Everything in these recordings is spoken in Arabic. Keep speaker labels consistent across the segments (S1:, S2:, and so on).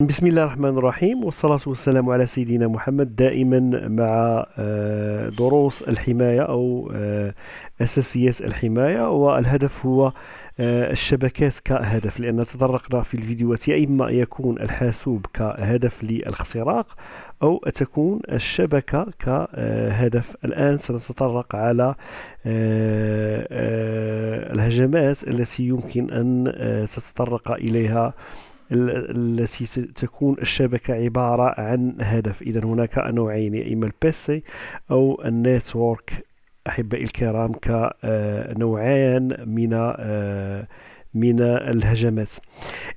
S1: بسم الله الرحمن الرحيم والصلاة والسلام على سيدنا محمد دائما مع آه، دروس الحماية أو آه، أساسيات الحماية والهدف هو آه، الشبكات كهدف لأن تطرقنا في الفيديوهات يا إما يكون الحاسوب كهدف للاختراق أو تكون الشبكة كهدف الآن سنتطرق على الهجمات التي يمكن أن تتطرق إليها التي تكون الشبكة عبارة عن هدف إذا هناك نوعين يا إما البيسي أو النيتورك أحبائي الكرام كنوعان آه، من آه، من الهجمات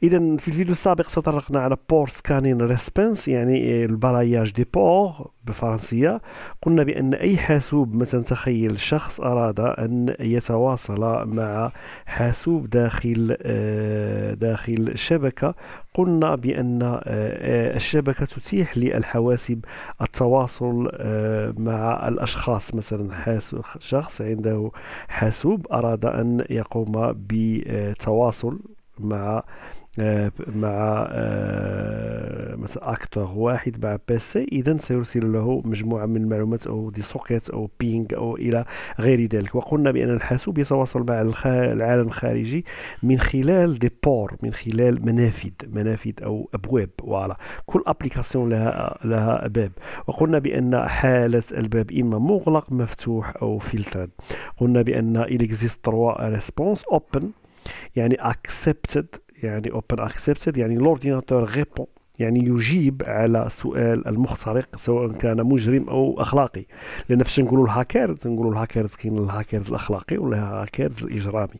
S1: اذا في الفيديو السابق تطرقنا على بور سكانين ريسبونس يعني البراياج دي بور بالفرنسية قلنا بأن أي حاسوب مثلا تخيل شخص أراد أن يتواصل مع حاسوب داخل آه، داخل شبكة قلنا بأن آه، الشبكة تتيح للحواسب التواصل آه، مع الأشخاص مثلا شخص عنده حاسوب أراد أن يقوم بتواصل مع آه، مع آه، مثلا اكتور واحد مع بيسي اذا سيرسل له مجموعه من المعلومات او دي سوكيت او بينغ او الى غير ذلك وقلنا بان الحاسوب يتواصل مع العالم الخارجي من خلال دي بور من خلال منافذ منافذ او ابواب فوالا كل ابليكاسيون لها لها باب وقلنا بان حاله الباب اما مغلق مفتوح او فلترد قلنا بان اكزيست تروا ريسبونس اوبن يعني accepted يعني open accepted يعني l'ordinateur répond يعني يجيب على سؤال المخترق سواء كان مجرم او اخلاقي لان فاش نقولوا الهاكرز نقولوا الهاكرز كاين الهاكرز الاخلاقي ولا الهاكرز الاجرامي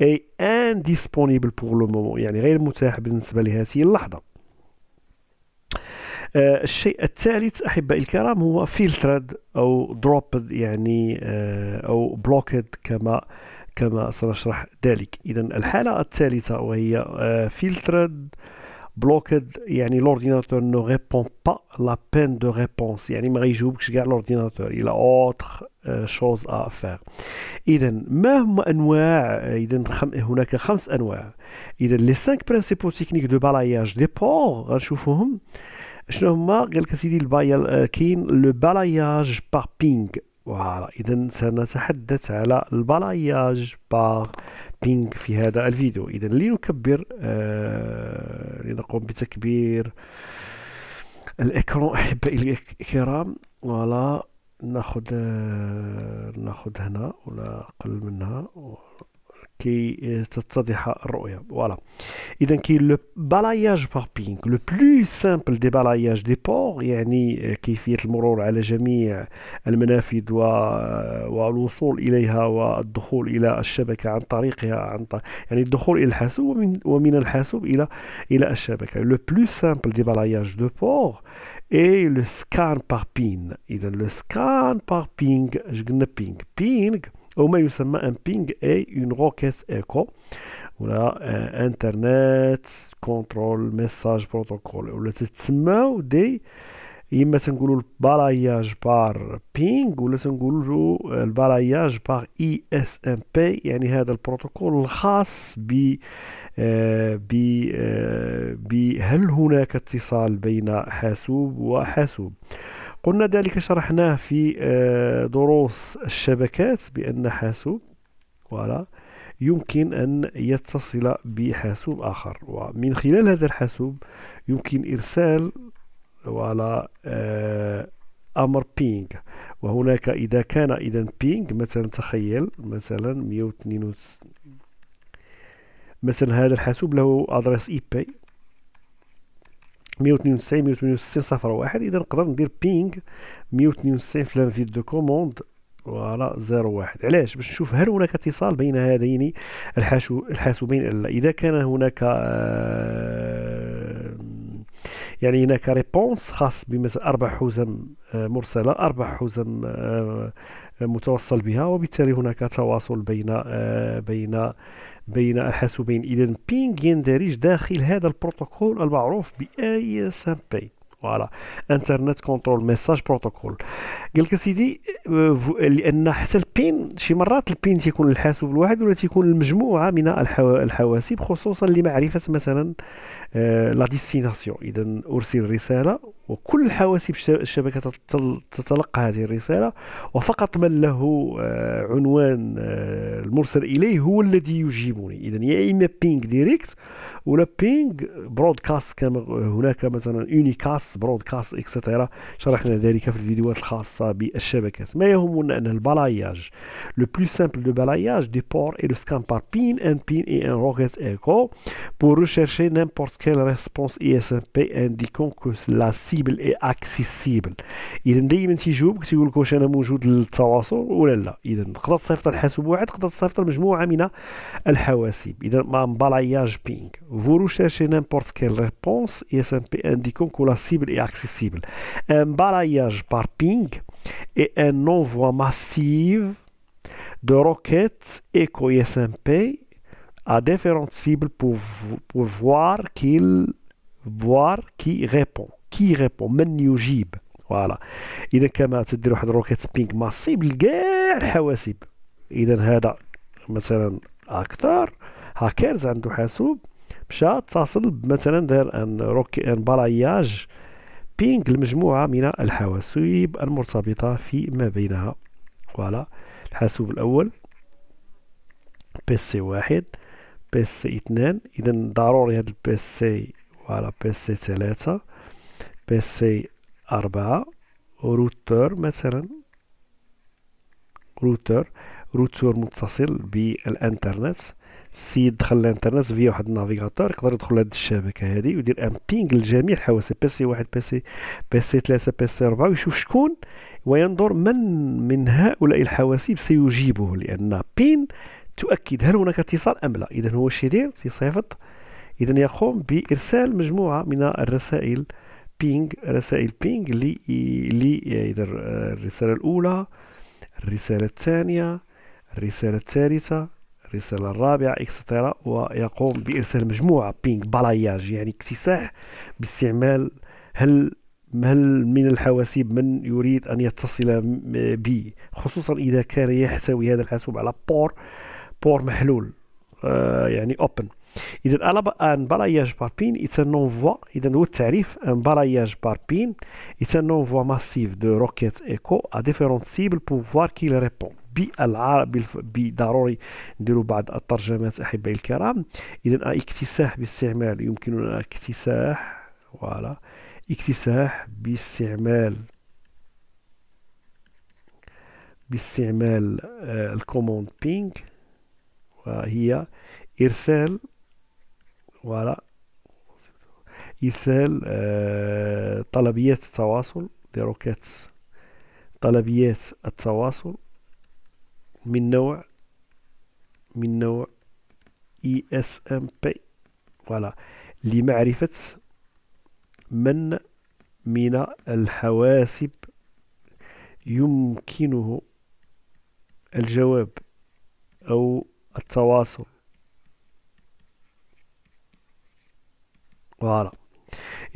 S1: اي ان ديسبونيبل بور لو مومون يعني غير متاح بالنسبه لهذه اللحظه آه، الشيء الثالث احبائي الكرام هو فلترد او دروبد يعني آه، او بلوكد كما كما سنشرح ذلك اذا الحاله الثالثه وهي آه فلترد بلوكد يعني لورديناتور نو ريبون با لا بين دو ريبونس يعني ما غيجاوبكش كاع لورديناتور الى اوتر شوز ا فير اذا ما هما انواع اذا خم... هناك خمس انواع اذا لي سانك برينسيبو تكنيك دو بالاياج دي بور غنشوفوهم شنو هما قال لك سيدي البايا آه، كاين لو بالاياج بار بينغ فوالا اذا سنتحدث على البالاياج بار بينج في هذا الفيديو إذا لنكبر آه لنقوم بتكبير الاكرون أحبائي الكرام ولا ناخذ آه ناخذ هنا ولا أقل منها كي آه، تتضح الرؤية فوالا إذا كاين لو بالاياج باغ بينك لو بلو سامبل دي بالاياج دي بور يعني آه، كيفية المرور على جميع المنافذ و... آه، والوصول إليها والدخول إلى الشبكة عن طريقها عن ط... يعني الدخول إلى الحاسوب ومن, ومن الحاسوب إلى إلى الشبكة لو بلو سامبل دي بالاياج دو بور اي لو سكان باغ بين إذا لو سكان باغ بينك اش قلنا بينك أو ما يسمى ان بينغ أي اون روكيت ايكو ولا انترنت كونترول ميساج بروتوكول ولا تتسماو دي يما تنقولوا البالاياج بار بينغ ولا تنقولوا البالاياج بار اي اس ام بي يعني هذا البروتوكول الخاص ب ب هل هناك اتصال بين حاسوب وحاسوب قلنا ذلك شرحناه في آه، دروس الشبكات بأن حاسوب فوالا يمكن أن يتصل بحاسوب آخر ومن خلال هذا الحاسوب يمكن إرسال فوالا آه، امر بينج وهناك اذا كان اذا بينج مثلا تخيل مثلا 192 مثلا هذا الحاسوب له ادريس اي بي 192 168 صفر واحد اذا نقدر ندير بينغ 192 في لانفيل دو كوموند فوالا زيرو واحد علاش باش نشوف هل هناك اتصال بين هذين الحاسو الحاسوبين الا اذا كان هناك آه، يعني هناك ريبونس خاص بمثلا اربع حزم مرسله اربع حزم آه، متوصل بها وبالتالي هناك تواصل بين آه، بين بين الحاسوبين اذا بينغ يندرج داخل هذا البروتوكول المعروف باي اس ام بي فوالا انترنت كونترول ميساج بروتوكول قال لك سيدي آه، لان حتى البين شي مرات البين تيكون الحاسوب الواحد ولا تيكون المجموعه من الحواسيب خصوصا لمعرفه مثلا لا ديستيناسيون اذا ارسل رساله وكل حواسب الشبكة تتلقى هذه الرسالة وفقط من له آه، عنوان آه، المرسل إليه هو الذي يجيبني إذا يا إما بينغ ديريكت ولا بينغ برودكاست كما هناك مثلا يونيكاست برودكاست اكسترا شرحنا ذلك في الفيديوهات الخاصة بالشبكات ما يهمنا أن البلاياج لو بلو سامبل دو بلاياج دي بور اي لو سكان بار بين ان بين اي ان روكيت ايكو كيل ريسبونس اي اس réponse بي انديكون كو لا سي فليكسيبل accessible. vous recherchez n'importe quelle réponse SMP indique que la cible est e accessible un balayage par ping et un envoi massif de roquettes éco smp à différentes cibles pour, voir qui répond. كي ريبون من يجيب فوالا اذا كما تدير واحد روكيت بينك ماسيب لكاع الحواسيب اذا هذا مثلا اكثر هاكرز عنده حاسوب مشى اتصل مثلا دار ان روكي ان بالاياج بينغ لمجموعه من الحواسيب المرتبطه في ما بينها فوالا الحاسوب الاول بي سي واحد بي سي اثنان اذا ضروري هذا البي سي فوالا بي سي ثلاثه بي سي أربعة روتر مثلا روتر روتور متصل بالانترنت السيد دخل الانترنت في واحد النافيغاتور يقدر يدخل هاد الشبكه هادي ويدير ان بينغ لجميع الحواسب بي سي 1 بي سي بي سي 3 بي سي 4 ويشوف شكون وينظر من من هؤلاء الحواسيب سيجيبه لان بين تؤكد هل هناك اتصال ام لا اذا هو اش يدير سيصيفط اذا يقوم بارسال مجموعه من الرسائل بينج رسائل بينج الرسالة الأولى الرسالة الثانية الرسالة الثالثة الرسالة الرابعة اكسترا ويقوم بإرسال مجموعة بينج بلاياج يعني اكتساح باستعمال هل هل من الحواسيب من يريد أن يتصل بي خصوصا إذا كان يحتوي هذا الحاسوب على بور بور محلول آه يعني اوبن اذا ان بالاياج بار بين اتس ان اذا هو التعريف ان بالاياج بار بين اتس ان ماسيف دو روكيت ايكو ا ديفيرونت سيبل بو فوار كي ريبون بالعربي بضروري نديروا بعض الترجمات احبائي الكرام اذا اكتساح باستعمال يمكننا اكتساح فوالا اكتساح باستعمال باستعمال آه، الكوموند بينك وهي ارسال يسال يسهل آه، طلبيات التواصل دي روكات طلبيات التواصل من نوع من نوع اي اس ام بي فوالا لمعرفة من من الحواسب يمكنه الجواب أو التواصل فوالا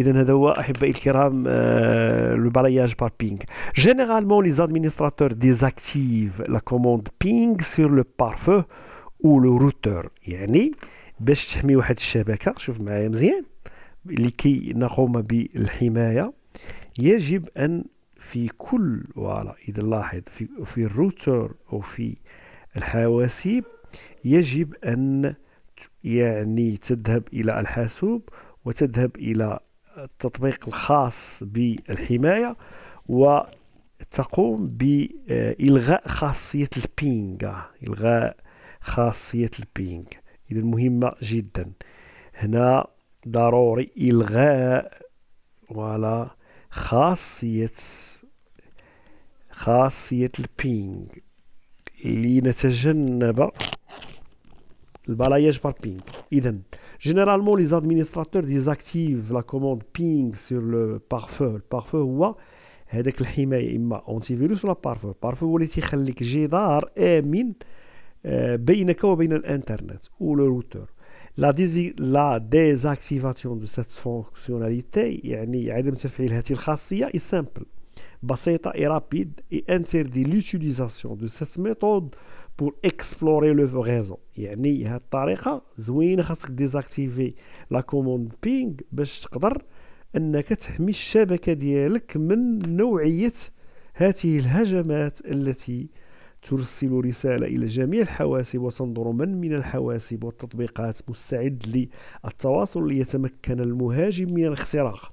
S1: اذا هذا هو احبائي الكرام لو آه، balayage بار بينغ جينيرالمون لي ادمينستراتور ديزاكتيف لا كوموند بينغ سور لو بارفو او لو روتور يعني باش تحمي واحد الشبكه شوف معايا مزيان لكي نقوم بالحمايه يجب ان في كل فوالا اذا لاحظ في, في الروتر او في الحواسيب يجب ان يعني تذهب الى الحاسوب وتذهب إلى التطبيق الخاص بالحماية وتقوم بإلغاء خاصية البينغ إلغاء خاصية البينغ إذا مهمة جدا هنا ضروري إلغاء ولا خاصية خاصية البينغ لنتجنب le balayage par ping. Idem. Généralement, les administrateurs désactivent la commande ping sur le pare-feu. Le pare-feu, هو هذاك الحماية إما le ولا بارفو بارفو هو اللي تيخليك جدار آمن بينك وبين الانترنت ou le routeur. La, la désactivation de cette fonctionnalité يعني عدم تفعيل هذه الخاصية est simple بسيطة et rapide et interdit l'utilisation de cette méthode بور اكسبلوري لو ريزو يعني هاد الطريقه زوينه خاصك ديزاكتيفي لا كوموند بينغ باش تقدر انك تحمي الشبكه ديالك من نوعيه هذه الهجمات التي ترسل رسالة إلى جميع الحواسب وتنظر من من الحواسب والتطبيقات مستعد للتواصل ليتمكن المهاجم من الاختراق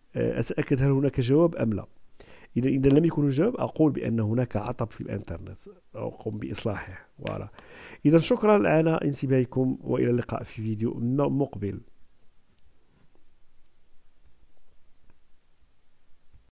S1: آه، أتأكد هل هناك جواب أم لا إذا إذا لم يكن الجواب أقول بأن هناك عطب في الإنترنت أقوم بإصلاحه إذا شكرا على انتباهكم وإلى اللقاء في فيديو مقبل